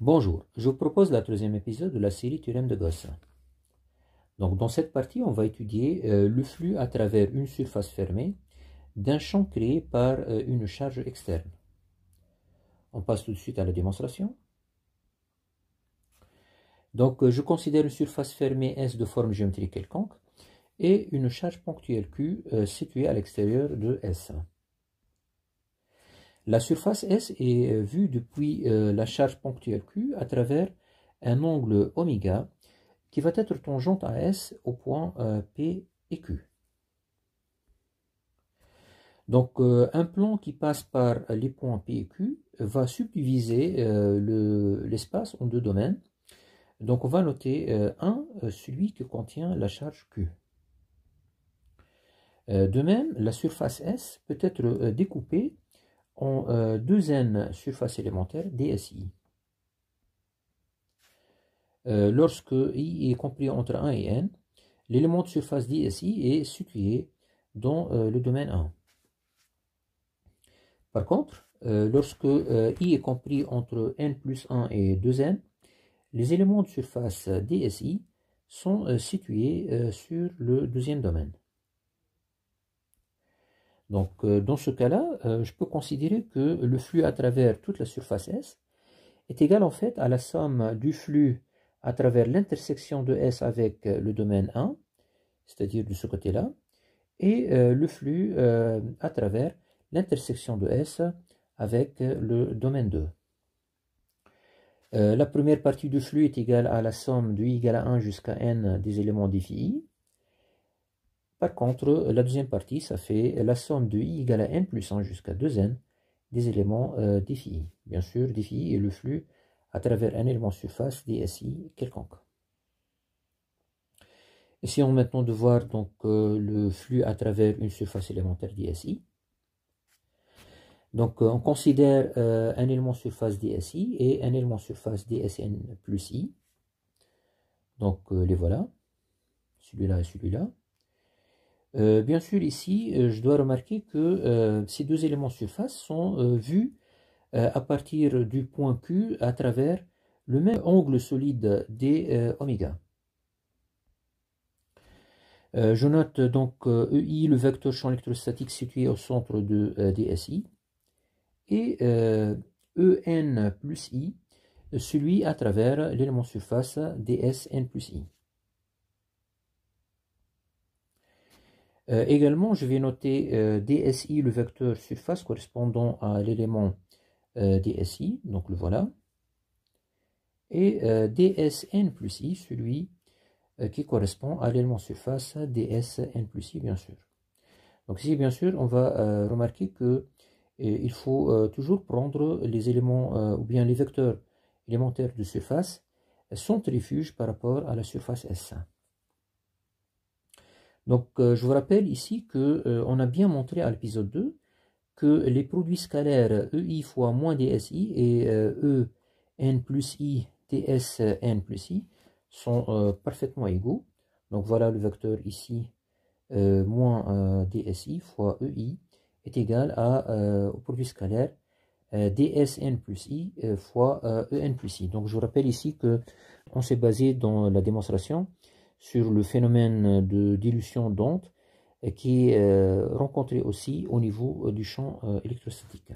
Bonjour, je vous propose la troisième épisode de la série Théorème de Gauss. dans cette partie, on va étudier euh, le flux à travers une surface fermée d'un champ créé par euh, une charge externe. On passe tout de suite à la démonstration. Donc, euh, je considère une surface fermée S de forme géométrique quelconque et une charge ponctuelle Q située à l'extérieur de S. La surface S est euh, vue depuis euh, la charge ponctuelle Q à travers un angle oméga qui va être tangente à S au point euh, P et Q. Donc un plan qui passe par les points P et Q va subdiviser l'espace en deux domaines. Donc on va noter 1, celui qui contient la charge Q. De même, la surface S peut être découpée en euh, deux n surface élémentaire DSI. Euh, lorsque I est compris entre 1 et N, l'élément de surface DSI est situé dans euh, le domaine 1. Par contre, lorsque I est compris entre N plus 1 et 2N, les éléments de surface DSI sont situés sur le deuxième domaine. Donc, euh, dans ce cas-là, euh, je peux considérer que le flux à travers toute la surface S est égal en fait à la somme du flux à travers l'intersection de S avec euh, le domaine 1, c'est-à-dire de ce côté-là, et le flux à travers l'intersection de S avec le domaine 2. la première partie du flux est égale à la somme du i égale à 1 jusqu'à n des éléments i. Par contre, la deuxième partie, ça fait la somme de i égale à n plus 1 jusqu'à 2n des éléments euh, Bien sûr, dfi est le flux à travers un élément surface dsi quelconque. Essayons maintenant de voir donc, euh, le flux à travers une surface élémentaire dsi. Donc euh, on considère euh, un élément surface dsi et un élément surface dsn plus i. Donc les voilà, celui-là et celui-là. Euh, bien sûr, ici, euh, je dois remarquer que euh, ces deux éléments surface sont vus à partir du point Q à travers le même angle solide des oméga. je note donc EI, e le vecteur champ électrostatique situé au centre de DSI, et EN e plus I, celui à travers l'élément surface DSN plus I. Euh, également, je vais noter euh, DSI, le vecteur surface correspondant à l'élément euh, DSI, donc le voilà. Et DSN plus I, celui qui correspond à l'élément surface DSN plus I, bien sûr. Donc ici, bien sûr, on va remarquer que faut toujours prendre les éléments, ou bien les vecteurs élémentaires de surface, centrifuge par rapport à la surface S1. Donc euh, je vous rappelle ici qu'on euh, a bien montré à l'épisode 2 que les produits scalaires EI fois moins DSI et euh, e EN plus I DSN N plus I sont parfaitement égaux. Donc voilà le vecteur ici moins DSI fois EI est égal au produit scalaire DSN plus I fois EN e plus I. Donc je vous rappelle ici que on s'est basé dans la démonstration sur le phénomène de dilution d'onde qui est euh, rencontré aussi au niveau euh, du champ euh, électrostatique.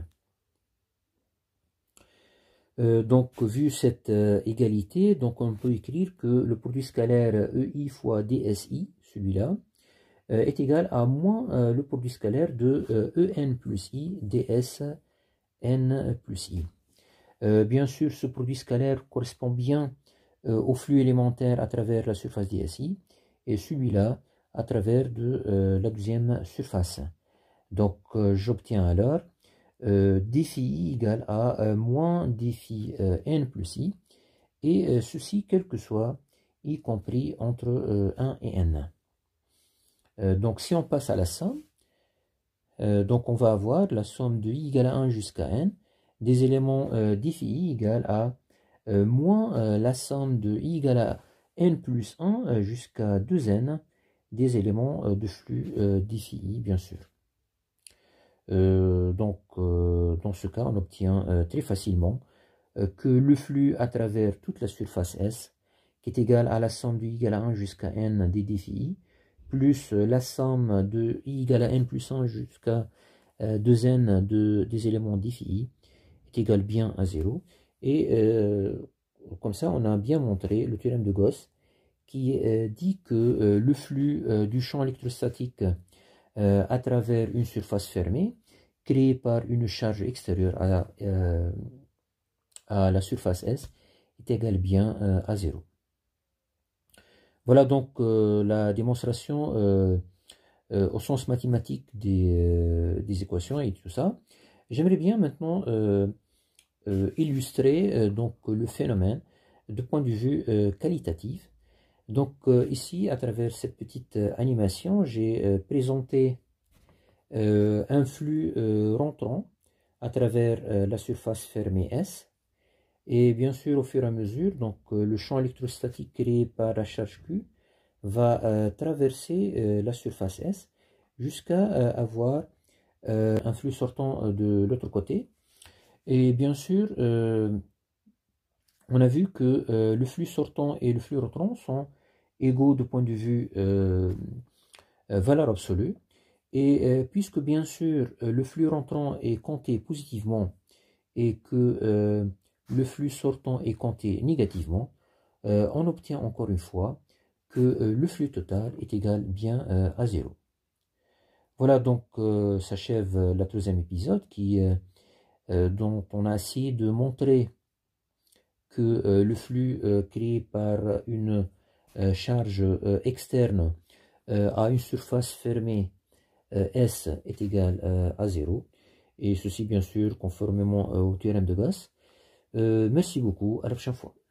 Donc, vu cette égalité, donc on peut écrire que le produit scalaire EI fois DSI, celui-là, est égal à moins le produit scalaire de EN e plus I, DSN plus I. Bien sûr, ce produit scalaire correspond bien euh, au flux élémentaire à travers la surface DSI et celui-là à travers de, euh, la deuxième surface. Donc euh, j'obtiens alors dFi égale à moins dFi n plus i et ceci quel que soit y compris entre 1 et n. donc si on passe à la somme, donc on va avoir la somme de i égale à 1 jusqu'à n des éléments dFi égale à euh, moins euh, la somme de i égale à n plus 1 euh, jusqu'à 2n des éléments de flux d'ici bien sûr. donc, dans ce cas, on obtient très facilement que le flux à travers toute la surface S, qui est égal à la somme de i égale à 1 jusqu'à n des défis, plus la somme de i égale à n plus 1 jusqu'à 2n des éléments défis, est égal bien à 0. Et euh, comme ça, on a bien montré le théorème de Gauss qui euh, dit que euh, le flux du champ électrostatique à travers une surface fermée créée par une charge extérieure à, la surface S est égal bien à zéro. Voilà donc la démonstration au sens mathématique des, équations et tout ça. J'aimerais bien maintenant euh, illustrer euh, donc le phénomène de point de vue euh, qualitatif. Donc ici, à travers cette petite animation, j'ai présenté un flux rentrant à travers la surface fermée S. Et bien sûr, au fur et à mesure, donc, le champ électrostatique créé par la charge Q va traverser la surface S jusqu'à avoir un flux sortant de l'autre côté. Et bien sûr, euh, on a vu que euh, le flux sortant et le flux rentrant sont égaux du point de vue euh, valeur absolue. Et puisque bien sûr le flux rentrant est compté positivement et que le flux sortant est compté négativement, on obtient encore une fois que le flux total est égal bien à zéro. Voilà donc s'achève la troisième épisode qui euh, dont on a essayé de montrer que euh, le flux euh, créé par une charge externe à une surface fermée S est égal à 0. Et ceci, bien sûr, conformément au théorème de Gauss. merci beaucoup, à la prochaine fois.